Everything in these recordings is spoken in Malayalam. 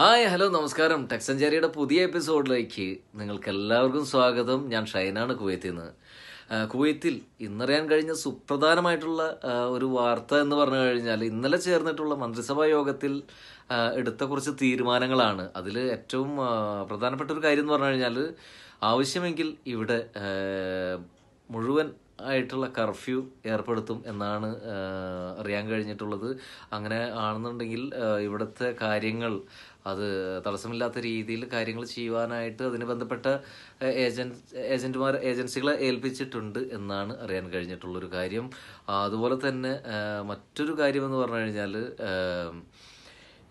ഹായ് ഹലോ നമസ്കാരം ടെക്സഞ്ചാരിയുടെ പുതിയ എപ്പിസോഡിലേക്ക് നിങ്ങൾക്ക് എല്ലാവർക്കും സ്വാഗതം ഞാൻ ഷൈനാണ് കുവൈത്തിൽ നിന്ന് കുവൈത്തിൽ ഇന്നറിയാൻ കഴിഞ്ഞ സുപ്രധാനമായിട്ടുള്ള ഒരു വാർത്ത എന്ന് പറഞ്ഞു കഴിഞ്ഞാൽ ഇന്നലെ ചേർന്നിട്ടുള്ള മന്ത്രിസഭാ യോഗത്തിൽ എടുത്ത കുറച്ച് തീരുമാനങ്ങളാണ് അതിൽ ഏറ്റവും പ്രധാനപ്പെട്ട ഒരു കാര്യം എന്ന് പറഞ്ഞു കഴിഞ്ഞാൽ ആവശ്യമെങ്കിൽ ഇവിടെ മുഴുവൻ ആയിട്ടുള്ള കർഫ്യൂ ഏർപ്പെടുത്തും എന്നാണ് അറിയാൻ കഴിഞ്ഞിട്ടുള്ളത് അങ്ങനെ ആണെന്നുണ്ടെങ്കിൽ ഇവിടുത്തെ കാര്യങ്ങൾ അത് തടസ്സമില്ലാത്ത രീതിയിൽ കാര്യങ്ങൾ ചെയ്യുവാനായിട്ട് അതിന് ബന്ധപ്പെട്ട ഏജൻറ് ഏജൻറ്റുമാർ ഏജൻസികളെ ഏൽപ്പിച്ചിട്ടുണ്ട് എന്നാണ് അറിയാൻ കഴിഞ്ഞിട്ടുള്ളൊരു കാര്യം അതുപോലെ തന്നെ മറ്റൊരു കാര്യമെന്ന് പറഞ്ഞു കഴിഞ്ഞാൽ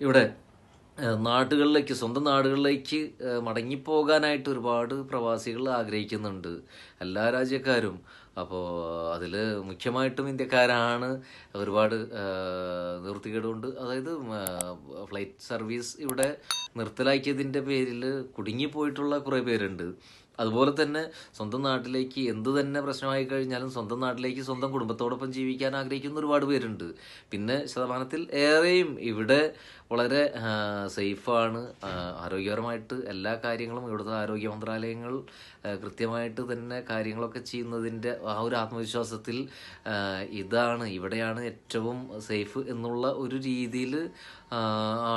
ഇവിടെ നാടുകളിലേക്ക് സ്വന്തം നാടുകളിലേക്ക് മടങ്ങിപ്പോകാനായിട്ട് ഒരുപാട് പ്രവാസികൾ ആഗ്രഹിക്കുന്നുണ്ട് എല്ലാ രാജ്യക്കാരും അപ്പോൾ അതിൽ മുഖ്യമായിട്ടും ഇന്ത്യക്കാരാണ് ഒരുപാട് നിർത്തിക്കേടുകൊണ്ട് അതായത് ഫ്ലൈറ്റ് സർവീസ് ഇവിടെ നിർത്തലാക്കിയതിൻ്റെ പേരിൽ കുടുങ്ങിപ്പോയിട്ടുള്ള കുറേ പേരുണ്ട് അതുപോലെ തന്നെ സ്വന്തം നാട്ടിലേക്ക് എന്ത് തന്നെ പ്രശ്നമായി കഴിഞ്ഞാലും സ്വന്തം നാട്ടിലേക്ക് സ്വന്തം കുടുംബത്തോടൊപ്പം ജീവിക്കാൻ ആഗ്രഹിക്കുന്ന ഒരുപാട് പേരുണ്ട് പിന്നെ ശതമാനത്തിൽ ഏറെയും ഇവിടെ വളരെ സേഫാണ് ആരോഗ്യപരമായിട്ട് എല്ലാ കാര്യങ്ങളും ഇവിടുത്തെ ആരോഗ്യ മന്ത്രാലയങ്ങൾ കൃത്യമായിട്ട് തന്നെ കാര്യങ്ങളൊക്കെ ചെയ്യുന്നതിൻ്റെ ആ ഒരു ആത്മവിശ്വാസത്തിൽ ഇതാണ് ഇവിടെയാണ് ഏറ്റവും സേഫ് എന്നുള്ള ഒരു രീതിയിൽ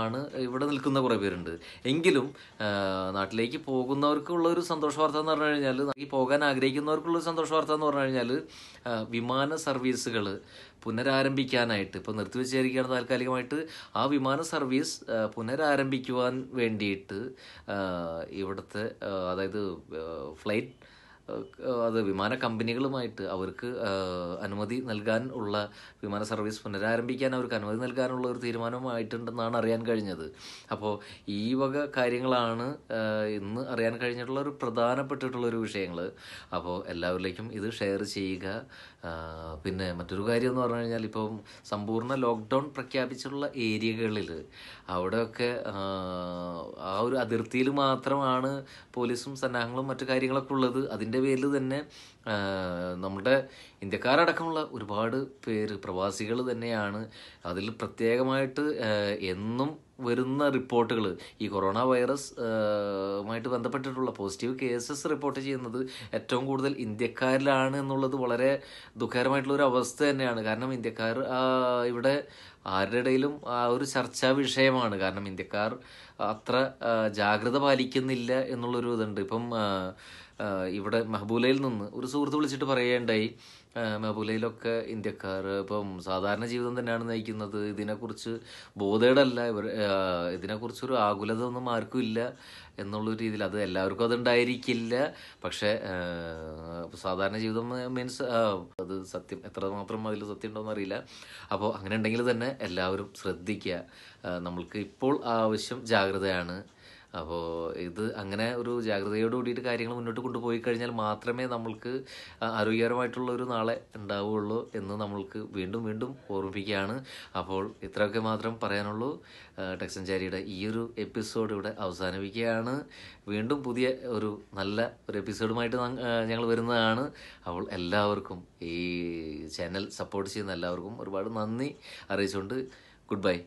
ആണ് ഇവിടെ നിൽക്കുന്ന കുറേ പേരുണ്ട് എങ്കിലും നാട്ടിലേക്ക് പോകുന്നവർക്കുള്ള ഒരു സന്തോഷ വാർത്ത എന്ന് പറഞ്ഞു കഴിഞ്ഞാൽ ഈ പോകാൻ ആഗ്രഹിക്കുന്നവർക്കുള്ള സന്തോഷ വാർത്ത എന്ന് പറഞ്ഞു കഴിഞ്ഞാൽ വിമാന സർവീസുകൾ പുനരാരംഭിക്കാനായിട്ട് ഇപ്പോൾ നിർത്തിവെച്ചിരിക്കുകയാണ് താൽക്കാലികമായിട്ട് ആ വിമാന സർവീസ് പുനരാരംഭിക്കുവാൻ വേണ്ടിയിട്ട് ഇവിടുത്തെ അതായത് ഫ്ലൈറ്റ് അത് വിമാന കമ്പനികളുമായിട്ട് അവർക്ക് അനുമതി നൽകാൻ ഉള്ള വിമാന സർവീസ് പുനരാരംഭിക്കാൻ അവർക്ക് അനുമതി നൽകാനുള്ള ഒരു തീരുമാനമായിട്ടുണ്ടെന്നാണ് അറിയാൻ കഴിഞ്ഞത് അപ്പോൾ ഈ വക കാര്യങ്ങളാണ് ഇന്ന് അറിയാൻ കഴിഞ്ഞിട്ടുള്ള ഒരു പ്രധാനപ്പെട്ടിട്ടുള്ള ഒരു വിഷയങ്ങൾ അപ്പോൾ എല്ലാവരിലേക്കും ഇത് ഷെയർ ചെയ്യുക പിന്നെ മറ്റൊരു കാര്യം എന്ന് പറഞ്ഞു കഴിഞ്ഞാൽ ഇപ്പം സമ്പൂർണ്ണ ലോക്ക്ഡൗൺ പ്രഖ്യാപിച്ചിട്ടുള്ള ഏരിയകളിൽ അവിടെയൊക്കെ ആ ഒരു അതിർത്തിയിൽ മാത്രമാണ് പോലീസും സന്നാഹങ്ങളും മറ്റു കാര്യങ്ങളൊക്കെ ഉള്ളത് അതിൻ്റെ അതിൻ്റെ പേരിൽ തന്നെ നമ്മുടെ ഇന്ത്യക്കാരടക്കമുള്ള ഒരുപാട് പേര് പ്രവാസികൾ തന്നെയാണ് അതിൽ പ്രത്യേകമായിട്ട് എന്നും വരുന്ന റിപ്പോർട്ടുകൾ ഈ കൊറോണ വൈറസ് ആയിട്ട് ബന്ധപ്പെട്ടിട്ടുള്ള പോസിറ്റീവ് കേസസ് റിപ്പോർട്ട് ചെയ്യുന്നത് ഏറ്റവും കൂടുതൽ ഇന്ത്യക്കാരിലാണ് എന്നുള്ളത് വളരെ ദുഃഖകരമായിട്ടുള്ള ഒരു അവസ്ഥ തന്നെയാണ് കാരണം ഇന്ത്യക്കാർ ഇവിടെ ആരുടെ ഇടയിലും ആ ഒരു ചർച്ചാ വിഷയമാണ് കാരണം ഇന്ത്യക്കാർ അത്ര ജാഗ്രത പാലിക്കുന്നില്ല എന്നുള്ളൊരു ഇതുണ്ട് ഇപ്പം ഇവിടെ മെഹബൂലയിൽ നിന്ന് ഒരു സുഹൃത്ത് വിളിച്ചിട്ട് പറയേണ്ടായി മെഹബൂലയിലൊക്കെ ഇന്ത്യക്കാർ ഇപ്പം സാധാരണ ജീവിതം തന്നെയാണ് നയിക്കുന്നത് ഇതിനെക്കുറിച്ച് ബോധേടല്ല ഇവർ ഇതിനെക്കുറിച്ചൊരു ആകുലത ഒന്നും ആർക്കും ഇല്ല എന്നുള്ള രീതിയിൽ അത് എല്ലാവർക്കും അതുണ്ടായിരിക്കില്ല പക്ഷേ സാധാരണ ജീവിതം മീൻസ് അത് സത്യം എത്രമാത്രം അതിൽ സത്യം ഉണ്ടോ എന്നറിയില്ല അപ്പോൾ അങ്ങനെ ഉണ്ടെങ്കിൽ തന്നെ എല്ലാവരും ശ്രദ്ധിക്കുക നമ്മൾക്ക് ഇപ്പോൾ ആവശ്യം ജാഗ്രതയാണ് അപ്പോൾ ഇത് അങ്ങനെ ഒരു ജാഗ്രതയോട് കൂടിയിട്ട് കാര്യങ്ങൾ മുന്നോട്ട് കൊണ്ടുപോയി കഴിഞ്ഞാൽ മാത്രമേ നമ്മൾക്ക് ആരോഗ്യകരമായിട്ടുള്ള ഒരു നാളെ ഉണ്ടാവുകയുള്ളൂ എന്ന് നമ്മൾക്ക് വീണ്ടും വീണ്ടും ഓർമ്മിപ്പിക്കുകയാണ് അപ്പോൾ ഇത്രയൊക്കെ മാത്രം പറയാനുള്ളൂ ടെക്സഞ്ചാരിയുടെ ഈ ഒരു എപ്പിസോഡ് ഇവിടെ അവസാനിപ്പിക്കുകയാണ് വീണ്ടും പുതിയ ഒരു നല്ല ഒരു എപ്പിസോഡുമായിട്ട് ഞങ്ങൾ വരുന്നതാണ് അപ്പോൾ എല്ലാവർക്കും ഈ ചാനൽ സപ്പോർട്ട് ചെയ്യുന്ന എല്ലാവർക്കും ഒരുപാട് നന്ദി അറിയിച്ചുകൊണ്ട് ഗുഡ് ബൈ